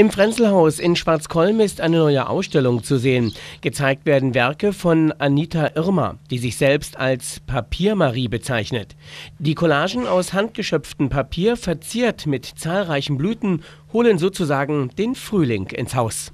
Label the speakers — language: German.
Speaker 1: Im Frenzelhaus in Schwarzkolm ist eine neue Ausstellung zu sehen. Gezeigt werden Werke von Anita Irmer, die sich selbst als Papiermarie bezeichnet. Die Collagen aus handgeschöpftem Papier, verziert mit zahlreichen Blüten, holen sozusagen den Frühling ins Haus.